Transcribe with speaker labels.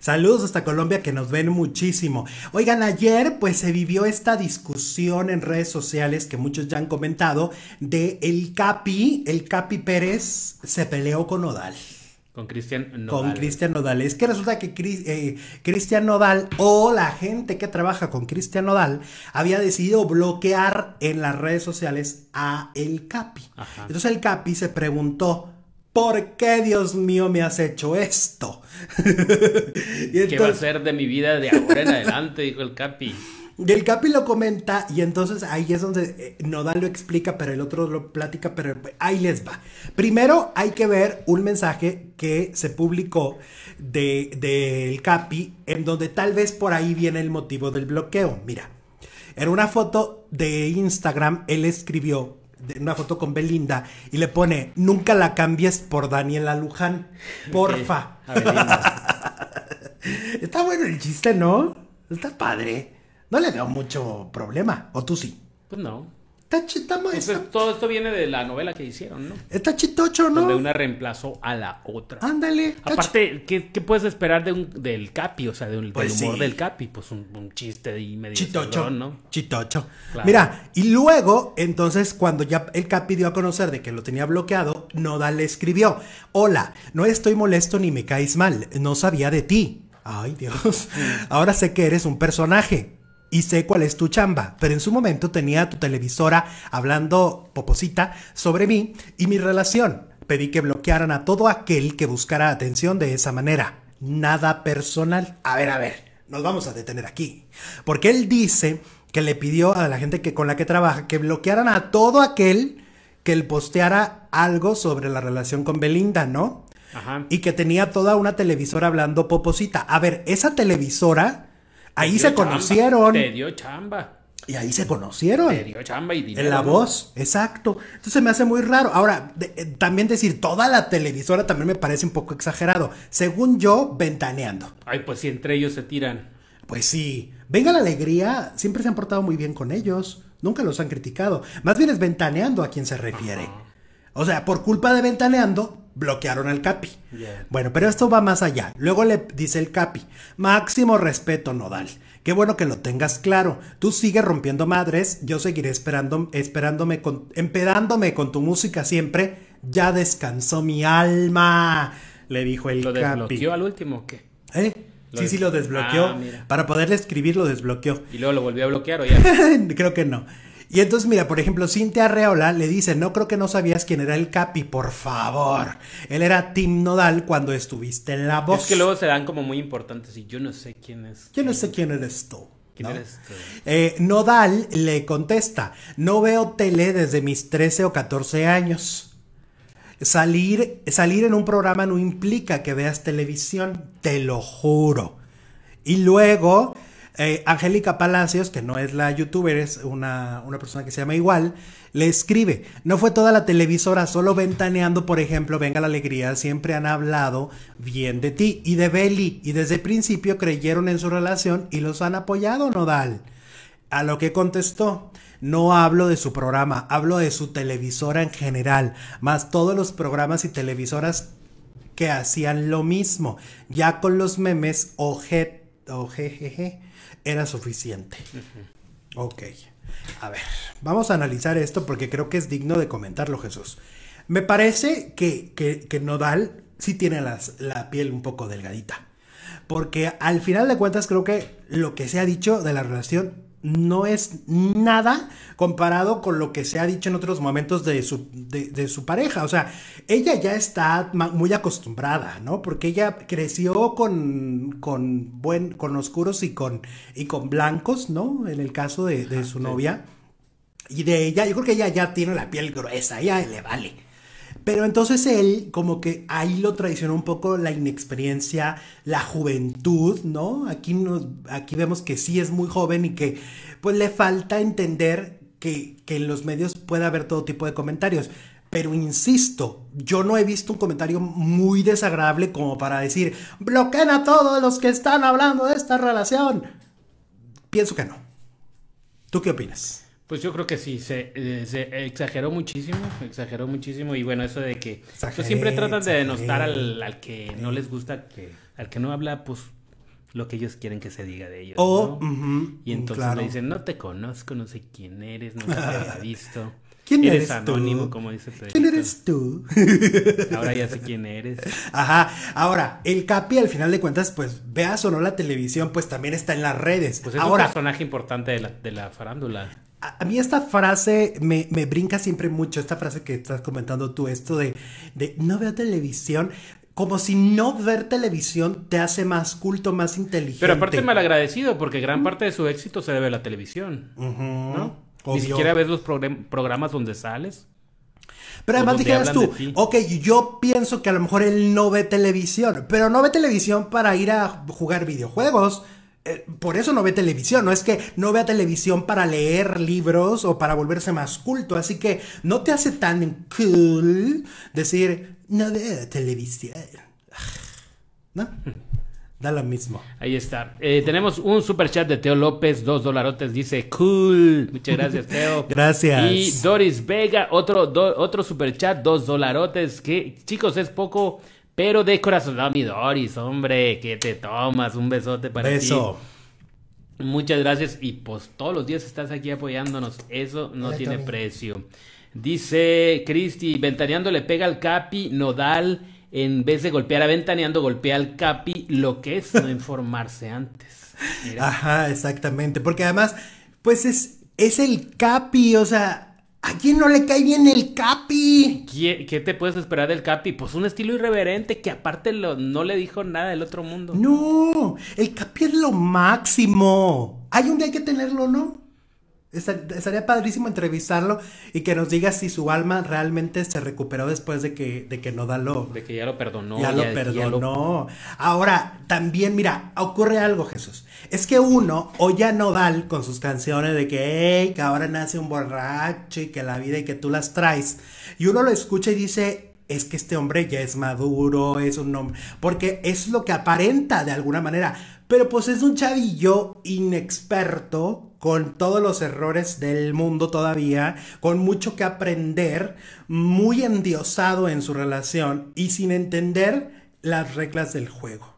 Speaker 1: Saludos hasta Colombia que nos ven muchísimo. Oigan, ayer pues se vivió esta discusión en redes sociales que muchos ya han comentado de el Capi, el Capi Pérez se peleó con Odal.
Speaker 2: Con Cristian Nodal.
Speaker 1: Con Cristian Nodal. Es que resulta que eh, Cristian Nodal o la gente que trabaja con Cristian Nodal había decidido bloquear en las redes sociales a El Capi. Entonces El Capi se preguntó, ¿por qué Dios mío me has hecho esto?
Speaker 2: ¿Qué va a ser de mi vida de ahora en adelante? dijo el Capi.
Speaker 1: Y el Capi lo comenta y entonces ahí es donde eh, Nodal lo explica, pero el otro lo platica, pero ahí les va. Primero hay que ver un mensaje que se publicó del de, Capi, en donde tal vez por ahí viene el motivo del bloqueo. Mira, en una foto de Instagram él escribió, una foto con Belinda y le pone, nunca la cambies por Daniela Luján, porfa. Está bueno el chiste, ¿no? Está padre. No le veo mucho problema, ¿o tú sí? Pues no.
Speaker 2: Está todo esto viene de la novela que hicieron, ¿no? Está chitocho, ¿no? de una reemplazó a la otra. Ándale. Aparte, ¿qué, puedes esperar de un, del Capi? O sea, del pues humor del Capi. Pues un, chiste y medio. Chitocho. ¿no?
Speaker 1: Chitocho. Mira, y luego, entonces, cuando ya el Capi dio a conocer de que lo tenía bloqueado, Noda le escribió: Hola, no estoy molesto ni me caes mal. No sabía de ti. Ay, Dios. Ahora sé que eres un personaje y sé cuál es tu chamba, pero en su momento tenía tu televisora hablando poposita sobre mí y mi relación. Pedí que bloquearan a todo aquel que buscara atención de esa manera. Nada personal. A ver, a ver, nos vamos a detener aquí. Porque él dice que le pidió a la gente que, con la que trabaja que bloquearan a todo aquel que él posteara algo sobre la relación con Belinda, ¿no? Ajá. Y que tenía toda una televisora hablando poposita. A ver, esa televisora ahí se conocieron. Te
Speaker 2: dio chamba.
Speaker 1: Y ahí se conocieron. Te dio
Speaker 2: chamba y dinero. En la voz,
Speaker 1: exacto. Entonces me hace muy raro. Ahora, eh, también decir toda la televisora también me parece un poco exagerado. Según yo, ventaneando.
Speaker 2: Ay, pues si entre ellos se tiran. Pues sí.
Speaker 1: Venga la alegría, siempre se han portado muy bien con ellos. Nunca los han criticado. Más bien es ventaneando a quien se refiere. O sea, por culpa de ventaneando, bloquearon al Capi. Bueno, pero esto va más allá. Luego le dice el Capi, máximo respeto, Nodal. Qué bueno que lo tengas claro. Tú sigues rompiendo madres, yo seguiré esperando, esperándome con, empedándome con tu música siempre. Ya descansó mi alma, le dijo el Capi. ¿Lo desbloqueó
Speaker 2: al último o qué? ¿Eh? sí, sí, lo desbloqueó. Ah,
Speaker 1: Para poderle escribir, lo desbloqueó. ¿Y luego lo volvió a bloquear o ya? Creo que no. Y entonces, mira, por ejemplo, Cintia Arreola le dice, no creo que no sabías quién era el Capi, por favor. Él era Tim Nodal cuando estuviste en La Voz. Es que luego
Speaker 2: se dan como muy importantes y yo no sé quién es.
Speaker 1: Yo no sé quién eres tú. eres tú? Eh, Nodal le contesta, no veo tele desde mis 13 o 14 años. Salir, salir en un programa no implica que veas televisión, te lo juro. Y luego eh, Angélica Palacios, que no es la youtuber, es una, persona que se llama igual, le escribe, no fue toda la televisora, solo ventaneando, por ejemplo, Venga la Alegría, siempre han hablado bien de ti y de Beli, y desde el principio creyeron en su relación y los han apoyado, Nodal. A lo que contestó, no hablo de su programa, hablo de su televisora en general, más todos los programas y televisoras que hacían lo mismo, ya con los memes ojet o jejeje era suficiente. Ok, a ver, vamos a analizar esto porque creo que es digno de comentarlo, Jesús. Me parece que, que, Nodal sí tiene la piel un poco delgadita. Porque al final de cuentas creo que lo que se ha dicho de la relación no es nada comparado con lo que se ha dicho en otros momentos de su, de, de su pareja. O sea, ella ya está muy acostumbrada, ¿no? Porque ella creció con, con, buen, con oscuros y con, y con blancos, ¿no? En el caso de, su novia. Y de ella, yo creo que ella ya tiene la piel gruesa, ella le vale. Pero entonces él, como que ahí lo traicionó un poco la inexperiencia, la juventud, ¿no? Aquí, nos, aquí vemos que sí es muy joven y que pues le falta entender que, que en los medios puede haber todo tipo de comentarios. Pero insisto, yo no he visto un comentario muy desagradable como para decir, bloqueen a todos los que están hablando de esta relación. Pienso que no. ¿Tú qué
Speaker 2: opinas? Pues yo creo que sí, eh, se, exageró muchísimo, exageró muchísimo y bueno, eso de que pues, siempre tratan de denostar al, que no les gusta, que, al que no habla, pues lo que ellos quieren que se diga de ellos. O, y entonces le dicen, no te conozco, no sé quién eres, no te he visto. ¿Quién eres, anónimo, como dice ¿Quién eres tú? Ahora ya sé quién eres. Ajá.
Speaker 1: Ahora, el Capi, al final de cuentas, pues veas o no la televisión, pues también está en las redes. Pues es un personaje importante de la, de la farándula a mí esta frase me, brinca siempre mucho, esta frase que estás comentando tú, esto de, no ver televisión, como si no ver televisión te hace más culto, más inteligente. Pero aparte
Speaker 2: mal agradecido, porque gran parte de su éxito se debe a la televisión, ¿no? Ni siquiera ves los programas donde sales.
Speaker 1: Pero además dijeras tú, ok, yo pienso que a lo mejor él no ve televisión, pero no ve televisión para ir a jugar videojuegos, eh, por eso no ve televisión, no es que no vea televisión para leer libros o para volverse más culto, así que no te hace tan cool decir, no veo televisión. ¿No? Da lo mismo.
Speaker 2: Ahí está. Eh, tenemos un super chat de Teo López, dos dolarotes, dice cool. Muchas gracias, Teo. gracias. Y Doris Vega, otro, otro super chat, dos dolarotes, que chicos, es poco pero de corazón, a mi Doris, hombre, que te tomas, un besote para Beso. Muchas gracias y pues todos los días estás aquí apoyándonos, eso no tiene precio. Dice Cristi, ventaneando le pega al Capi, Nodal, en vez de golpear a ventaneando, golpea al Capi, lo que es no
Speaker 1: informarse antes. Ajá, exactamente, porque además, pues es, es el Capi, o sea, ¿A quién no le cae bien el Capi?
Speaker 2: ¿Qué, te puedes esperar del Capi? Pues un estilo irreverente que aparte lo, no le dijo nada del otro mundo.
Speaker 1: No, el Capi es lo máximo. Hay un día hay que tenerlo, ¿no? Estaría padrísimo entrevistarlo y que nos diga si su alma realmente se recuperó después de que, de que De que ya lo
Speaker 2: perdonó. Ya, lo perdonó.
Speaker 1: Ahora, también, mira, ocurre algo, Jesús. Es que uno oye a Nodal con sus canciones de que, que ahora nace un borracho y que la vida y que tú las traes. Y uno lo escucha y dice, es que este hombre ya es maduro, es un hombre, porque es lo que aparenta de alguna manera, pero pues es un chavillo inexperto con todos los errores del mundo todavía, con mucho que aprender, muy endiosado en su relación y sin entender las reglas del juego.